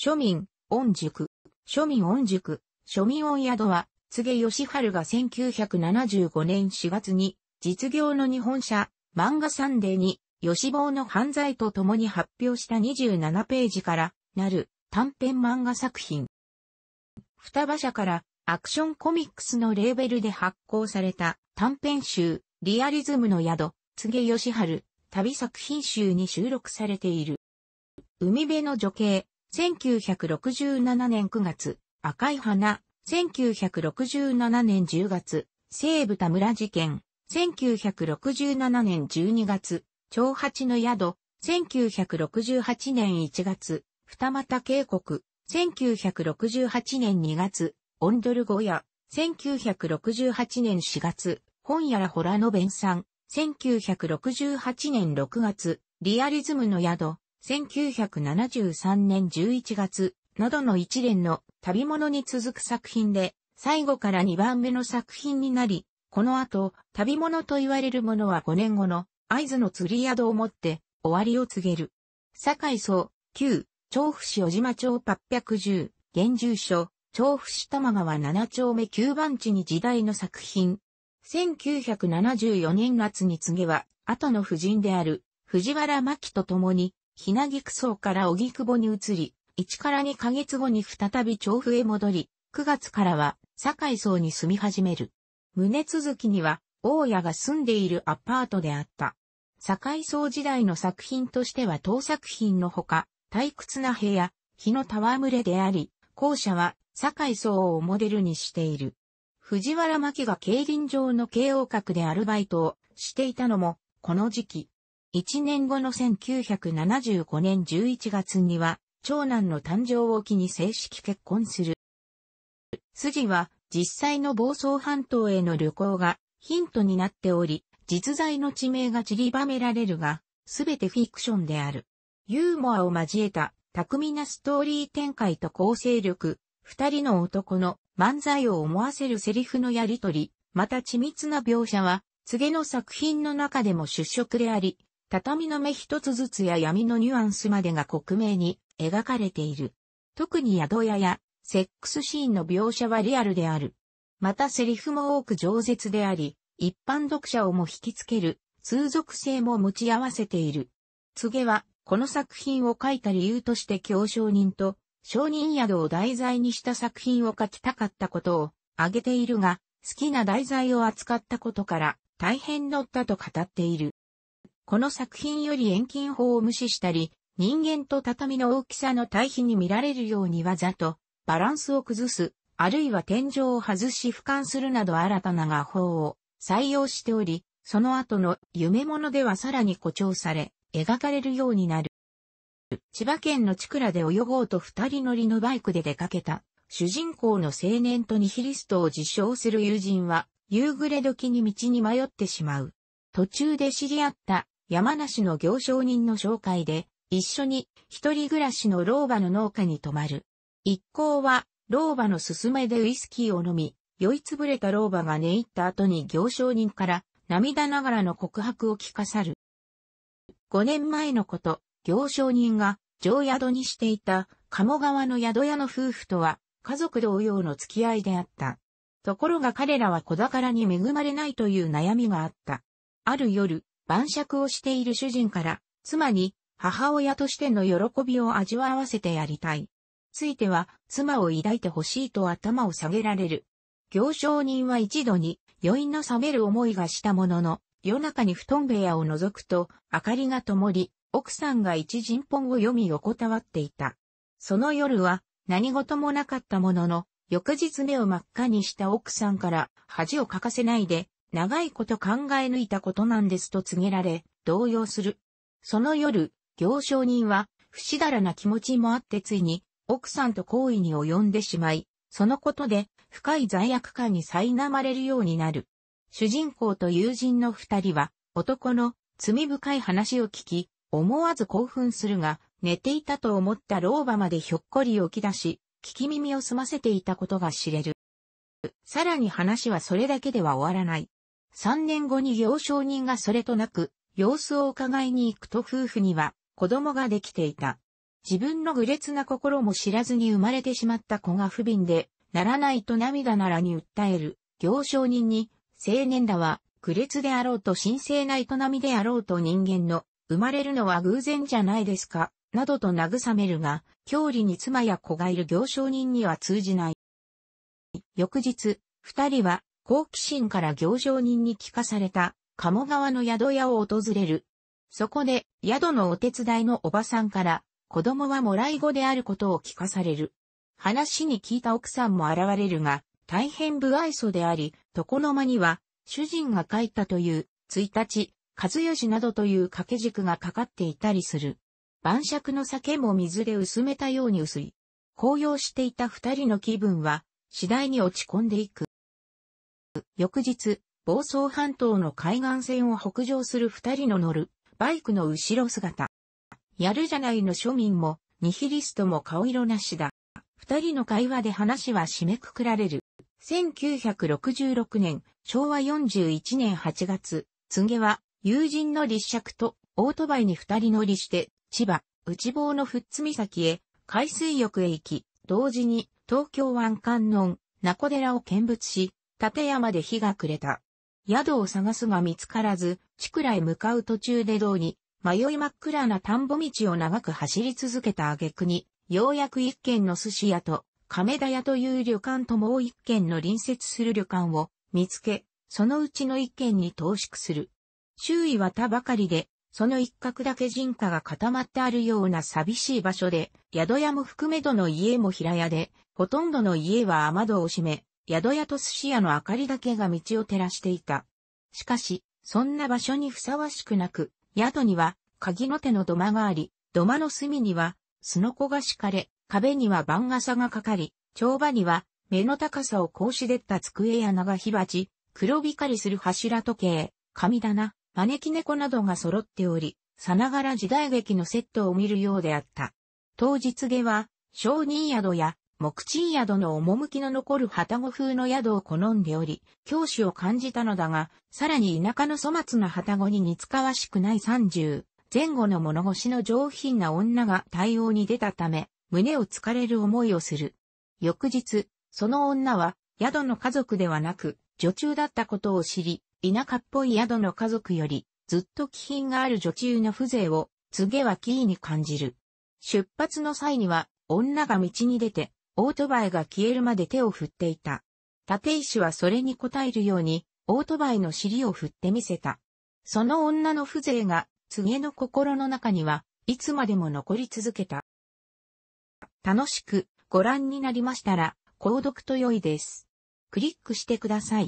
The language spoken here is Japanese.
庶民、御塾、庶民恩塾庶民恩塾庶民恩宿は、柘義春が1975年4月に、実業の日本社、漫画サンデーに、吉坊の犯罪と共に発表した27ページから、なる、短編漫画作品。双葉社から、アクションコミックスのレーベルで発行された、短編集、リアリズムの宿、柘義春、旅作品集に収録されている。海辺の女系、1967年9月、赤い花、1967年10月、西部田村事件、1967年12月、長八の宿、1968年1月、二股渓谷、1968年2月、オンドル小屋。1968年4月、本屋らほらの弁さん、1968年6月、リアリズムの宿、1973年11月、などの一連の旅物に続く作品で、最後から2番目の作品になり、この後、旅物と言われるものは5年後の、合図の釣り宿をもって、終わりを告げる。堺荘、旧、調布市小島町810、現住所、調布市玉川7丁目9番地に時代の作品。1974年夏に告げは、後の夫人である、藤原真と共に、ひなぎくそうから荻窪に移り、1から2ヶ月後に再び調布へ戻り、9月からは、堺荘に住み始める。胸続きには、大家が住んでいるアパートであった。堺荘時代の作品としては当作品のほか、退屈な部屋、日の戯れであり、後者は堺荘をモデルにしている。藤原巻が競輪場の慶応閣でアルバイトをしていたのも、この時期。1年後の1975年11月には、長男の誕生を機に正式結婚する。筋は、実際の房総半島への旅行がヒントになっており、実在の地名が散りばめられるが、すべてフィクションである。ユーモアを交えた巧みなストーリー展開と構成力、二人の男の漫才を思わせるセリフのやりとり、また緻密な描写は、告げの作品の中でも出色であり、畳の目一つずつや闇のニュアンスまでが克明に描かれている。特に宿屋やセックスシーンの描写はリアルである。またセリフも多く饒舌であり、一般読者をも引きつける通俗性も持ち合わせている。告げは、この作品を書いた理由として教承人と、商人宿を題材にした作品を書きたかったことを挙げているが、好きな題材を扱ったことから大変乗ったと語っている。この作品より遠近法を無視したり、人間と畳の大きさの対比に見られるようにわざと、バランスを崩す、あるいは天井を外し俯瞰するなど新たな画法を採用しており、その後の夢物ではさらに誇張され、描かれるようになる。千葉県の千倉で泳ごうと二人乗りのバイクで出かけた、主人公の青年とニヒリストを自称する友人は、夕暮れ時に道に迷ってしまう。途中で知り合った山梨の行商人の紹介で、一緒に一人暮らしの老婆の農家に泊まる。一行は、老婆の勧めでウイスキーを飲み、酔いつぶれた老婆が寝入った後に行商人から涙ながらの告白を聞かさる。5年前のこと、行商人が上宿にしていた鴨川の宿屋の夫婦とは家族同様の付き合いであった。ところが彼らは子宝に恵まれないという悩みがあった。ある夜、晩酌をしている主人から、妻に母親としての喜びを味わわせてやりたい。ついては、妻を抱いてほしいと頭を下げられる。行商人は一度に余韻の冷める思いがしたものの、夜中に布団部屋を覗くと、明かりが灯り、奥さんが一人本を読み横たわっていた。その夜は何事もなかったものの、翌日目を真っ赤にした奥さんから恥をかかせないで、長いこと考え抜いたことなんですと告げられ、動揺する。その夜、行商人は、不死だらな気持ちもあってついに、奥さんと行為に及んでしまい、そのことで、深い罪悪感に苛まれるようになる。主人公と友人の二人は、男の罪深い話を聞き、思わず興奮するが、寝ていたと思った老婆までひょっこり起き出し、聞き耳を澄ませていたことが知れる。さらに話はそれだけでは終わらない。3年後に行商人がそれとなく、様子を伺いに行くと夫婦には子供ができていた。自分の愚劣な心も知らずに生まれてしまった子が不憫で、ならないと涙ならに訴える、行商人に、青年らは、愚劣であろうと神聖な営みであろうと人間の、生まれるのは偶然じゃないですか、などと慰めるが、郷里に妻や子がいる行商人には通じない。翌日、二人は好奇心から行商人に聞かされた、鴨川の宿屋を訪れる。そこで、宿のお手伝いのおばさんから、子供はもらい子であることを聞かされる。話に聞いた奥さんも現れるが、大変不愛想であり、床の間には、主人が帰ったという、1日、和義などという掛け軸がかかっていたりする。晩酌の酒も水で薄めたように薄い。紅葉していた二人の気分は、次第に落ち込んでいく。翌日、房総半島の海岸線を北上する二人の乗る、バイクの後ろ姿。やるじゃないの庶民も、ニヒリストも顔色なしだ。二人の会話で話は締めくくられる。1966年、昭和41年8月、つげは、友人の立尺と、オートバイに二人乗りして、千葉、内房の富津岬へ、海水浴へ行き、同時に、東京湾観音、名古寺を見物し、立山で日が暮れた。宿を探すが見つからず、地倉へ向かう途中で道に、迷い真っ暗な田んぼ道を長く走り続けた挙句に、ようやく一軒の寿司屋と、亀田屋という旅館ともう一軒の隣接する旅館を見つけ、そのうちの一軒に投縮する。周囲は田ばかりで、その一角だけ人家が固まってあるような寂しい場所で、宿屋も含めどの家も平屋で、ほとんどの家は雨戸を閉め、宿屋と寿司屋の明かりだけが道を照らしていた。しかし、そんな場所にふさわしくなく、宿には鍵の手の土間があり、土間の隅にはすのこが敷かれ、壁には番傘がかかり、帳場には目の高さを格子でった机や長火鉢、黒光りする柱時計、神棚、招き猫などが揃っており、さながら時代劇のセットを見るようであった。当日下は、商人宿や木賃宿の趣の残る旗子風の宿を好んでおり、教師を感じたのだが、さらに田舎の粗末な旗子に似つかわしくない30、前後の物腰の上品な女が対応に出たため、胸を疲れる思いをする。翌日、その女は、宿の家族ではなく、女中だったことを知り、田舎っぽい宿の家族より、ずっと気品がある女中の風情を、告げはキーに感じる。出発の際には、女が道に出て、オートバイが消えるまで手を振っていた。立石はそれに応えるように、オートバイの尻を振ってみせた。その女の風情が、告げの心の中には、いつまでも残り続けた。楽しくご覧になりましたら、購読と良いです。クリックしてください。